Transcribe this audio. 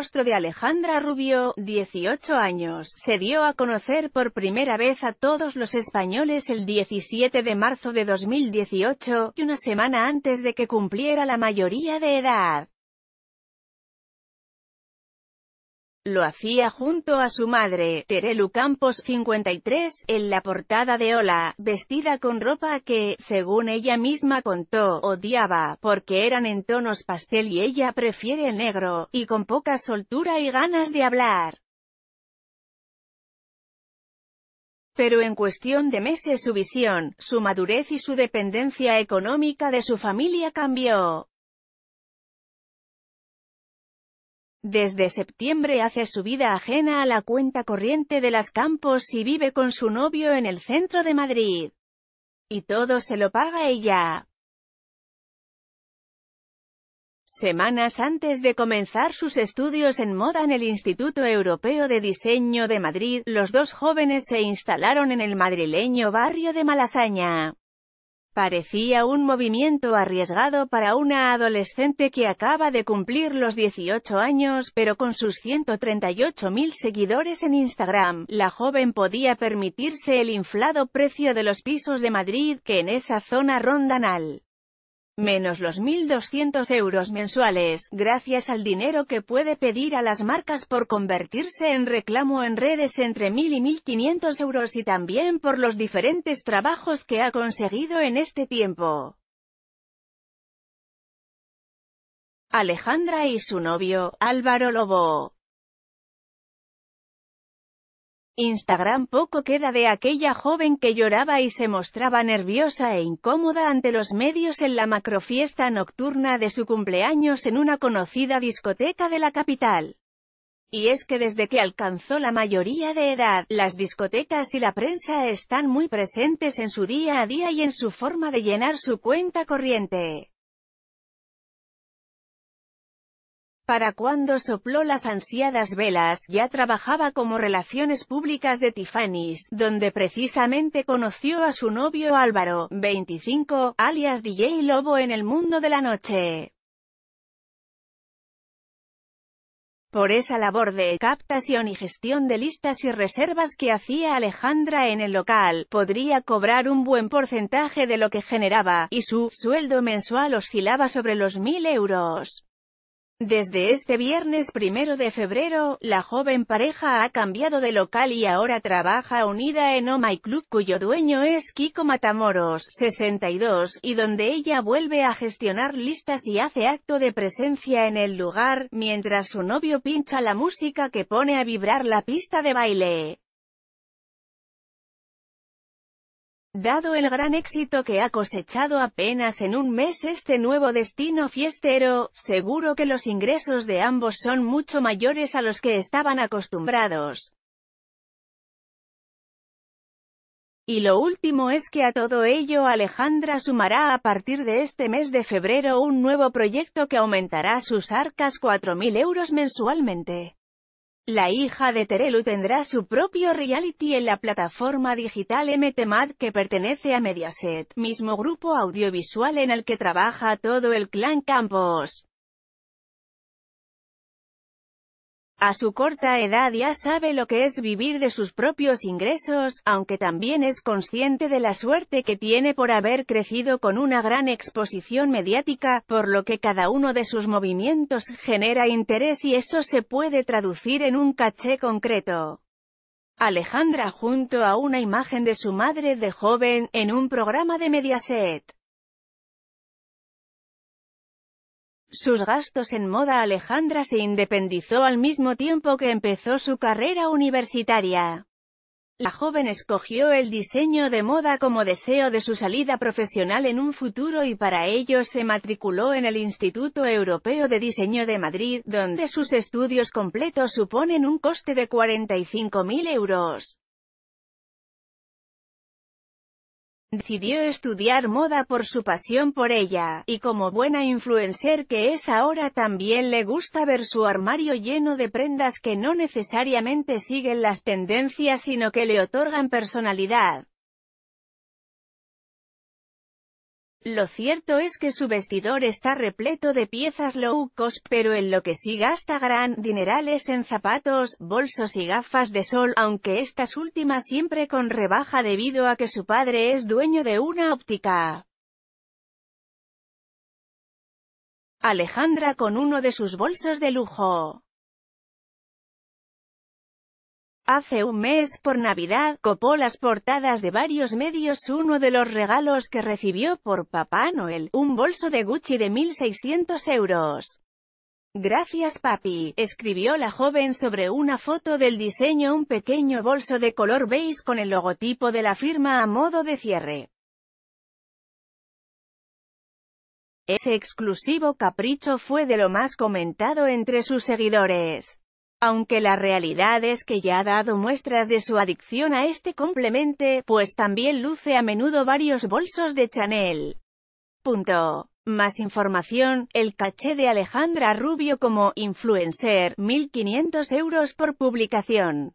rostro de Alejandra Rubio, 18 años, se dio a conocer por primera vez a todos los españoles el 17 de marzo de 2018, una semana antes de que cumpliera la mayoría de edad. Lo hacía junto a su madre, Terelu Campos, 53, en la portada de Hola, vestida con ropa que, según ella misma contó, odiaba, porque eran en tonos pastel y ella prefiere el negro, y con poca soltura y ganas de hablar. pero en cuestión de meses su visión, su madurez y su dependencia económica de su familia cambió. Desde septiembre hace su vida ajena a la cuenta corriente de las Campos y vive con su novio en el centro de Madrid. Y todo se lo paga ella. Semanas antes de comenzar sus estudios en moda en el Instituto Europeo de Diseño de Madrid, los dos jóvenes se instalaron en el madrileño barrio de Malasaña. Parecía un movimiento arriesgado para una adolescente que acaba de cumplir los 18 años, pero con sus 138.000 seguidores en Instagram, la joven podía permitirse el inflado precio de los pisos de Madrid, que en esa zona rondan al menos los 1.200 euros mensuales, gracias al dinero que puede pedir a las marcas por convertirse en reclamo en redes entre 1.000 y 1.500 euros y también por los diferentes trabajos que ha conseguido en este tiempo. Alejandra y su novio, Álvaro Lobo. Instagram poco queda de aquella joven que lloraba y se mostraba nerviosa e incómoda ante los medios en la macrofiesta nocturna de su cumpleaños en una conocida discoteca de la capital. Y es que desde que alcanzó la mayoría de edad, las discotecas y la prensa están muy presentes en su día a día y en su forma de llenar su cuenta corriente. Para cuando sopló las ansiadas velas, ya trabajaba como relaciones públicas de Tiffany's, donde precisamente conoció a su novio Álvaro, 25, alias DJ Lobo en el mundo de la noche. Por esa labor de captación y gestión de listas y reservas que hacía Alejandra en el local, podría cobrar un buen porcentaje de lo que generaba, y su sueldo mensual oscilaba sobre los mil euros. Desde este viernes primero de febrero, la joven pareja ha cambiado de local y ahora trabaja unida en Oh My Club cuyo dueño es Kiko Matamoros, 62, y donde ella vuelve a gestionar listas y hace acto de presencia en el lugar, mientras su novio pincha la música que pone a vibrar la pista de baile. Dado el gran éxito que ha cosechado apenas en un mes este nuevo destino fiestero, seguro que los ingresos de ambos son mucho mayores a los que estaban acostumbrados. Y lo último es que a todo ello Alejandra sumará a partir de este mes de febrero un nuevo proyecto que aumentará sus arcas 4.000 euros mensualmente. La hija de Terelu tendrá su propio reality en la plataforma digital MTMAD que pertenece a Mediaset, mismo grupo audiovisual en el que trabaja todo el clan Campos. A su corta edad ya sabe lo que es vivir de sus propios ingresos, aunque también es consciente de la suerte que tiene por haber crecido con una gran exposición mediática, por lo que cada uno de sus movimientos genera interés y eso se puede traducir en un caché concreto. Alejandra junto a una imagen de su madre de joven, en un programa de Mediaset. sus gastos en moda Alejandra se independizó al mismo tiempo que empezó su carrera universitaria. La joven escogió el diseño de moda como deseo de su salida profesional en un futuro y para ello se matriculó en el Instituto Europeo de Diseño de Madrid, donde sus estudios completos suponen un coste de 45.000 euros. Decidió estudiar moda por su pasión por ella, y como buena influencer que es ahora también le gusta ver su armario lleno de prendas que no necesariamente siguen las tendencias sino que le otorgan personalidad. Lo cierto es que su vestidor está repleto de piezas low cost, pero en lo que sí gasta gran dinerales en zapatos, bolsos y gafas de sol, aunque estas últimas siempre con rebaja debido a que su padre es dueño de una óptica. Alejandra con uno de sus bolsos de lujo. Hace un mes, por Navidad, copó las portadas de varios medios uno de los regalos que recibió por Papá Noel, un bolso de Gucci de 1.600 euros. Gracias papi, escribió la joven sobre una foto del diseño un pequeño bolso de color beige con el logotipo de la firma a modo de cierre. Ese exclusivo capricho fue de lo más comentado entre sus seguidores aunque la realidad es que ya ha dado muestras de su adicción a este complemente, pues también luce a menudo varios bolsos de Chanel. Punto. Más información, el caché de Alejandra Rubio como influencer, 1.500 euros por publicación.